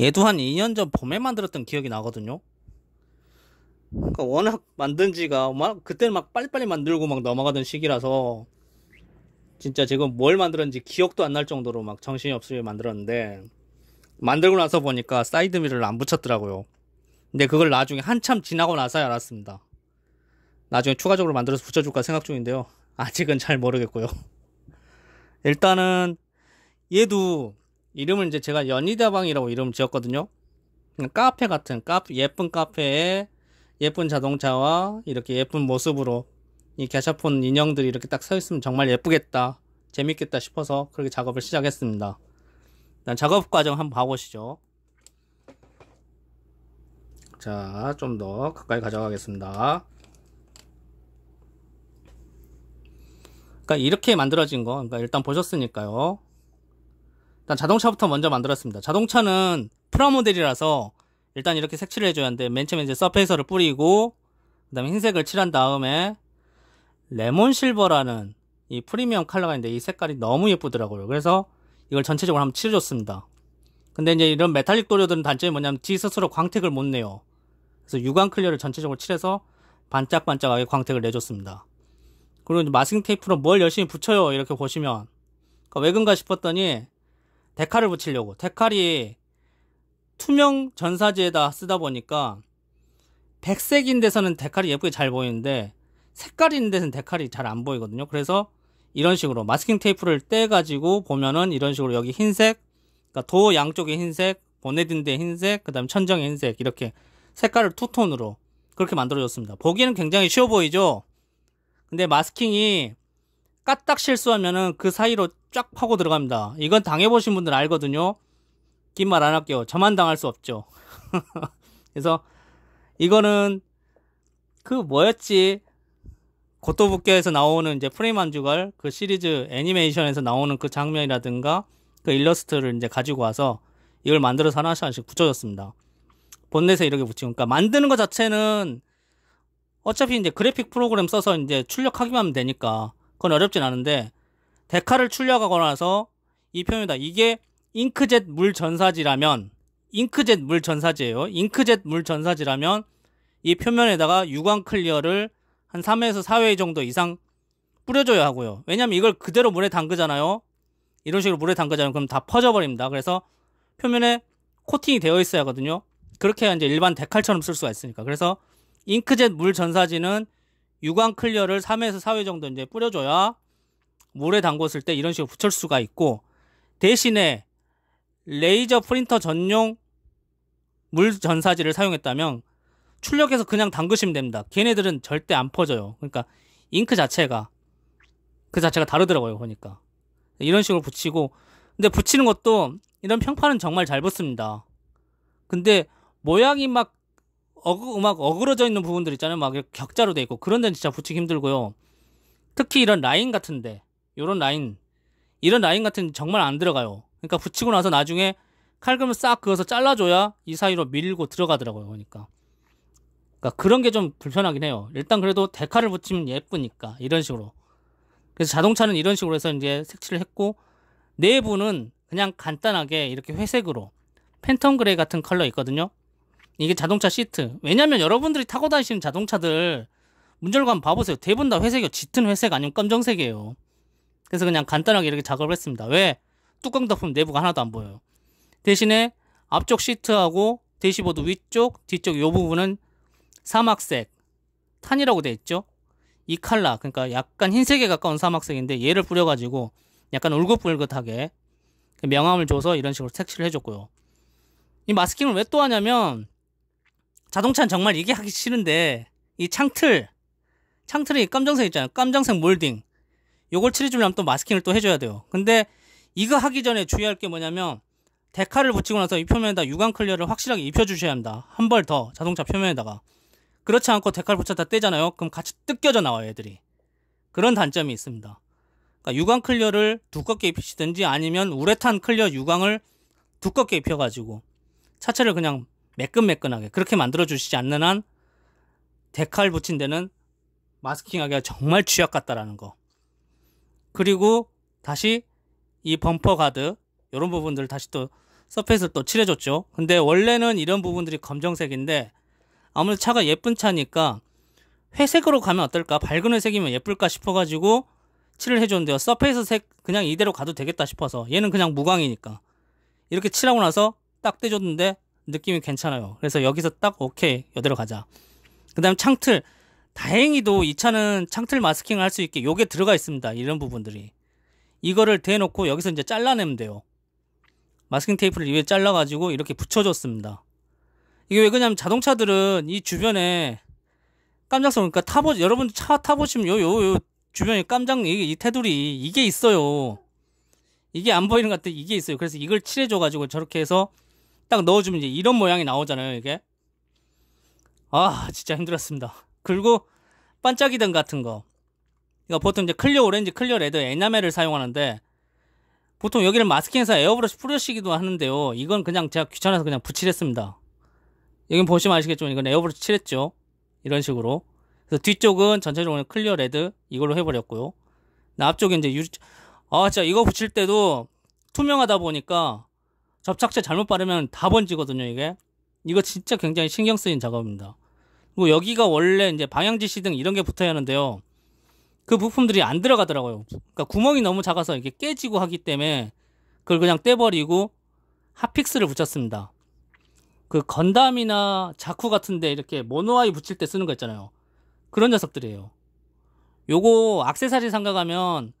얘도 한 2년 전 봄에 만들었던 기억이 나거든요. 그러니까 워낙 만든 지가 막 그때 막 빨리빨리 만들고 막 넘어가던 시기라서 진짜 지금 뭘 만들었는지 기억도 안 날 정도로 막 정신이 없으게 만들었는데 만들고 나서 보니까 사이드미를 안 붙였더라고요. 근데 그걸 나중에 한참 지나고 나서야 알았습니다. 나중에 추가적으로 만들어서 붙여줄까 생각 중인데요. 아직은 잘 모르겠고요. 일단은 얘도 이름을 이제 제가 연희다방이라고 이름 지었거든요. 카페 같은 카페, 예쁜 카페에 예쁜 자동차와 이렇게 예쁜 모습으로 이 게샤폰 인형들이 이렇게 딱 서 있으면 정말 예쁘겠다, 재밌겠다 싶어서 그렇게 작업을 시작했습니다. 일단 작업 과정 한번 봐보시죠. 자, 좀 더 가까이 가져가겠습니다. 그러니까 이렇게 만들어진 거, 그러니까 일단 보셨으니까요. 일단 자동차부터 먼저 만들었습니다. 자동차는 프라모델이라서 일단 이렇게 색칠을 해줘야 하는데 맨 처음에 이제 서페이서를 뿌리고 그 다음에 흰색을 칠한 다음에 레몬 실버라는 이 프리미엄 컬러가 있는데 이 색깔이 너무 예쁘더라고요. 그래서 이걸 전체적으로 한번 칠해줬습니다. 근데 이제 이런 메탈릭 도료들은 단점이 뭐냐면 지 스스로 광택을 못 내요. 그래서 유광 클리어를 전체적으로 칠해서 반짝반짝하게 광택을 내줬습니다. 그리고 마스킹 테이프로 뭘 열심히 붙여요. 이렇게 보시면. 그러니까 왜 그런가 싶었더니 데칼을 붙이려고 데칼이 투명 전사지에다 쓰다 보니까 백색인 데서는 데칼이 예쁘게 잘 보이는데 색깔이 있는 데서는 데칼이 잘 안 보이거든요 그래서 이런 식으로 마스킹 테이프를 떼 가지고 보면은 이런 식으로 여기 흰색 그러니까 도 양쪽에 흰색 보내딘데 흰색 그 다음 천정에 흰색 이렇게 색깔을 투톤으로 그렇게 만들어졌습니다 보기에는 굉장히 쉬워 보이죠 근데 마스킹이 까딱 실수하면은 그 사이로 쫙 파고 들어갑니다. 이건 당해보신 분들 알거든요. 긴 말 안 할게요. 저만 당할 수 없죠. 그래서 이거는 그 뭐였지? 고토부케에서 나오는 이제 프레임 안주갈 그 시리즈 애니메이션에서 나오는 그 장면이라든가 그 일러스트를 이제 가지고 와서 이걸 만들어서 하나씩 하나씩 붙여줬습니다. 본넷에 이렇게 붙이고 그러니까 만드는 것 자체는 어차피 이제 그래픽 프로그램 써서 이제 출력하기만 하면 되니까 그건 어렵진 않은데 데카를 출력하고 나서 이 표현이다. 이게 잉크젯 물 전사지라면 잉크젯 물 전사지예요. 잉크젯 물 전사지라면 이 표면에다가 유광 클리어를 한 3회에서 4회 정도 이상 뿌려줘야 하고요. 왜냐면 이걸 그대로 물에 담그잖아요. 이런 식으로 물에 담그잖아요. 그럼 다 퍼져버립니다. 그래서 표면에 코팅이 되어 있어야 하거든요. 그렇게 이제 일반 데칼처럼 쓸 수가 있으니까. 그래서 잉크젯 물 전사지는 유광 클리어를 3회에서 4회 정도 이제 뿌려줘야 물에 담궜을 때 이런 식으로 붙일 수가 있고 대신에 레이저 프린터 전용 물 전사지를 사용했다면 출력해서 그냥 담그시면 됩니다. 걔네들은 절대 안 퍼져요. 그러니까 잉크 자체가 그 자체가 다르더라고요. 보니까 이런 식으로 붙이고 근데 붙이는 것도 이런 평판은 정말 잘 붙습니다. 근데 모양이 막 어그 막 어그러져 있는 부분들 있잖아요. 막 격자로 돼 있고 그런 데는 진짜 붙이기 힘들고요. 특히 이런 라인 같은데 요런 라인 이런 라인 같은 정말 안 들어가요. 그러니까 붙이고 나서 나중에 칼금을 싹 그어서 잘라줘야 이 사이로 밀고 들어가더라고요. 그러니까, 그러니까 그런 게 좀 불편하긴 해요. 일단 그래도 데칼을 붙이면 예쁘니까 이런 식으로. 그래서 자동차는 이런 식으로 해서 이제 색칠을 했고 내부는 그냥 간단하게 이렇게 회색으로 팬텀 그레이 같은 컬러 있거든요. 이게 자동차 시트. 왜냐면 여러분들이 타고 다니시는 자동차들 문절관 봐보세요. 대부분 다 회색이요. 짙은 회색 아니면 검정색이에요. 그래서 그냥 간단하게 이렇게 작업을 했습니다. 왜? 뚜껑 덮으면 내부가 하나도 안 보여요. 대신에 앞쪽 시트하고 대시보드 위쪽, 뒤쪽 요 부분은 사막색 탄이라고 돼 있죠. 이 칼라 그러니까 약간 흰색에 가까운 사막색인데 얘를 뿌려가지고 약간 울긋불긋하게 그 명암을 줘서 이런 식으로 색칠을 해줬고요. 이 마스킹을 왜 또 하냐면 자동차는 정말 이게 하기 싫은데 이 창틀 창틀이 깜정색 있잖아요. 깜정색 몰딩 요걸 칠해주려면 또 마스킹을 또 해줘야 돼요. 근데 이거 하기 전에 주의할 게 뭐냐면 데칼을 붙이고 나서 이 표면에다 유광 클리어를 확실하게 입혀주셔야 합니다. 한 벌 더 자동차 표면에다가 그렇지 않고 데칼 붙였다 떼잖아요. 그럼 같이 뜯겨져 나와요 애들이. 그런 단점이 있습니다. 그러니까 유광 클리어를 두껍게 입히시든지 아니면 우레탄 클리어 유광을 두껍게 입혀가지고 차체를 그냥 매끈매끈하게 그렇게 만들어주시지 않는 한 데칼 붙인 데는 마스킹하기가 정말 취약 같다라는 거. 그리고 다시 이 범퍼 가드 이런 부분들 다시 또 서페이스를 또 칠해줬죠. 근데 원래는 이런 부분들이 검정색인데 아무래도 차가 예쁜 차니까 회색으로 가면 어떨까 밝은 회색이면 예쁠까 싶어가지고 칠을 해줬는데요. 서페이스 색 그냥 이대로 가도 되겠다 싶어서 얘는 그냥 무광이니까 이렇게 칠하고 나서 딱 떼줬는데 느낌이 괜찮아요. 그래서 여기서 딱 오케이 여대로 가자. 그 다음 창틀 다행히도 이 차는 창틀 마스킹을 할 수 있게 요게 들어가 있습니다. 이런 부분들이. 이거를 대놓고 여기서 이제 잘라내면 돼요. 마스킹 테이프를 위에 잘라가지고 이렇게 붙여줬습니다. 이게 왜 그러냐면 자동차들은 이 주변에 깜짝소 그러니까 타보 여러분 차 타보시면 요요요 주변에 깜짝 이, 이 테두리 이게 있어요. 이게 안 보이는 것 같아 이게 있어요. 그래서 이걸 칠해줘가지고 저렇게 해서 딱 넣어주면 이제 이런 모양이 나오잖아요. 이게 아 진짜 힘들었습니다. 그리고 반짝이 등 같은 거. 그러 그러니까 보통 이제 클리어 오렌지, 클리어 레드 에나멜을 사용하는데 보통 여기를 마스킹해서 에어브러시 뿌려시기도 하는데요. 이건 그냥 제가 귀찮아서 그냥 붙이했습니다. 여긴 보시면 아시겠지만 이건 에어브러시 칠했죠. 이런 식으로. 그래서 뒤쪽은 전체적으로 클리어 레드 이걸로 해버렸고요. 앞쪽에 이제 유, 리 아, 진짜 이거 붙일 때도 투명하다 보니까 접착제 잘못 바르면 다 번지거든요, 이게. 이거 진짜 굉장히 신경 쓰인 작업입니다. 그리고 여기가 원래 이제 방향지시 등 이런 게 붙어야 하는데요. 그 부품들이 안 들어가더라고요. 그러니까 구멍이 너무 작아서 이게 깨지고 하기 때문에 그걸 그냥 떼버리고 핫픽스를 붙였습니다. 그 건담이나 자쿠 같은데 이렇게 모노아이 붙일 때 쓰는 거 있잖아요. 그런 녀석들이에요. 요거 악세사리 상가 가면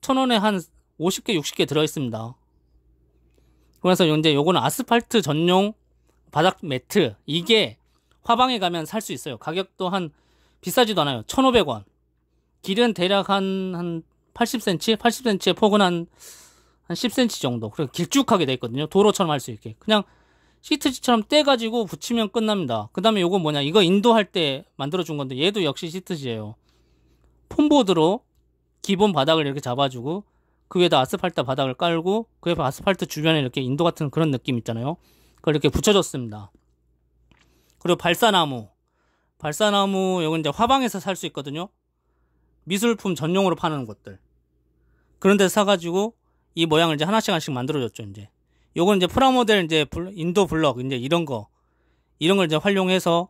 천 원에 한 50개, 60개 들어있습니다. 그래서 이제 요거는 아스팔트 전용 바닥 매트. 이게 화방에 가면 살 수 있어요. 가격도 한 비싸지도 않아요. 1,500원. 길은 대략 한, 한 80cm? 8 0 c m 에 폭은 한, 한 10cm 정도. 그리고 길쭉하게 돼 있거든요. 도로처럼 할 수 있게. 그냥 시트지처럼 떼가지고 붙이면 끝납니다. 그 다음에 요거 뭐냐. 이거 인도할 때 만들어준 건데 얘도 역시 시트지예요. 폼보드로 기본 바닥을 이렇게 잡아주고 그 위에다 아스팔트 바닥을 깔고 그 옆에 아스팔트 주변에 이렇게 인도 같은 그런 느낌 있잖아요. 그걸 이렇게 붙여줬습니다. 그리고 발사나무. 발사나무 여기 이제 화방에서 살 수 있거든요. 미술품 전용으로 파는 곳들. 그런 데서 사가지고 이 모양을 이제 하나씩 하나씩 만들어줬죠 이제. 요건 이제 프라모델 이제 인도 블럭 이제 이런 거 이런 걸 이제 활용해서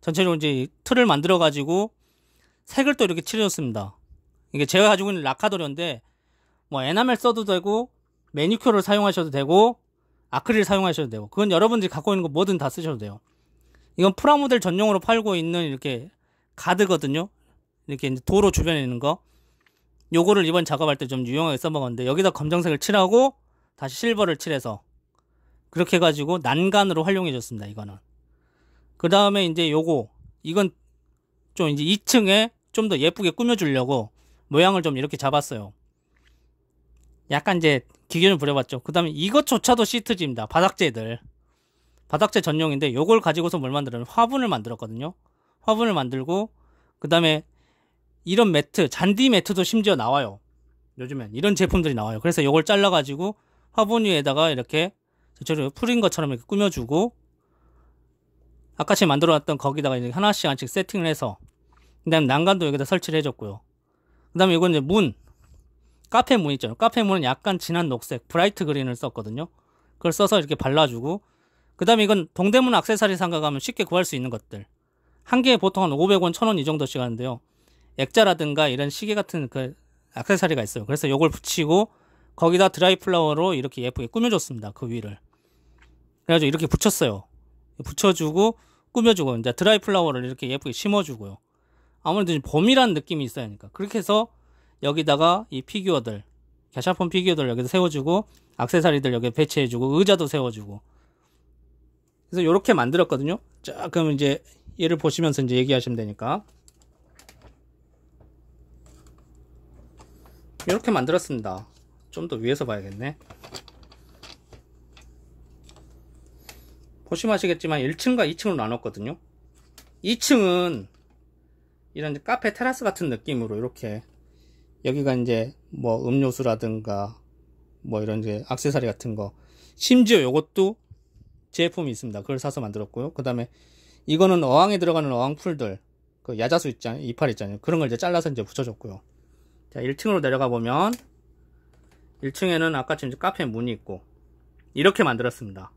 전체적으로 이제 틀을 만들어 가지고 색을 또 이렇게 칠해줬습니다. 이게 제가 가지고 있는 라카도리인데 뭐 에나멜 써도 되고 매니큐어를 사용하셔도 되고 아크릴 사용하셔도 되고 그건 여러분들이 갖고 있는 거 뭐든 다 쓰셔도 돼요. 이건 프라모델 전용으로 팔고 있는 이렇게 가드거든요. 이렇게 도로 주변에 있는 거. 요거를 이번 작업할 때 좀 유용하게 써먹었는데 여기다 검정색을 칠하고 다시 실버를 칠해서 그렇게 해가지고 난간으로 활용해 줬습니다. 이거는. 그 다음에 이제 요거 이건 좀 이제 2층에 좀 더 예쁘게 꾸며주려고 모양을 좀 이렇게 잡았어요. 약간 이제 기계를 부려봤죠. 그 다음에 이것조차도 시트지입니다. 바닥재들. 바닥재 전용인데 요걸 가지고서 뭘만들었냐 화분을 만들었거든요. 화분을 만들고 그 다음에 이런 매트, 잔디 매트도 심지어 나와요. 요즘엔 이런 제품들이 나와요. 그래서 요걸 잘라가지고 화분 위에다가 이렇게 저처럼 풀인 것처럼 이렇게 꾸며주고 아까 제가 만들어놨던 거기다가 이제 하나씩 하나씩 세팅을 해서 그 다음에 난간도 여기다 설치를 해줬고요. 그 다음에 이건 이제 문 카페 문 있죠. 카페 문은 약간 진한 녹색 브라이트 그린을 썼거든요. 그걸 써서 이렇게 발라주고 그 다음에 이건 동대문 악세사리 상가 가면 쉽게 구할 수 있는 것들 한 개에 보통 한 500원, 1000원 이 정도씩 하는데요 액자라든가 이런 시계 같은 그 악세사리가 있어요 그래서 이걸 붙이고 거기다 드라이 플라워로 이렇게 예쁘게 꾸며줬습니다 그 위를 그래가지고 이렇게 붙였어요 붙여주고 꾸며주고 이제 드라이 플라워를 이렇게 예쁘게 심어주고요 아무래도 봄이란 느낌이 있어야 하니까 그렇게 해서 여기다가 이 피규어들 캐샤폰 피규어들 여기다 세워주고 악세사리들 여기 배치해주고 의자도 세워주고 그래서 이렇게 만들었거든요. 자, 그럼 이제 얘를 보시면서 이제 얘기하시면 되니까. 이렇게 만들었습니다. 좀 더 위에서 봐야겠네. 보시면 아시겠지만 1층과 2층으로 나눴거든요. 2층은 이런 카페 테라스 같은 느낌으로 이렇게 여기가 이제 뭐 음료수라든가 뭐 이런 이제 악세사리 같은 거 심지어 이것도 제품이 있습니다. 그걸 사서 만들었고요. 그 다음에 이거는 어항에 들어가는 어항 풀들, 그 야자수 있잖아요. 이파리 있잖아요. 그런 걸 이제 잘라서 이제 붙여줬고요. 자, 1층으로 내려가 보면 1층에는 아까처럼 카페 문이 있고 이렇게 만들었습니다.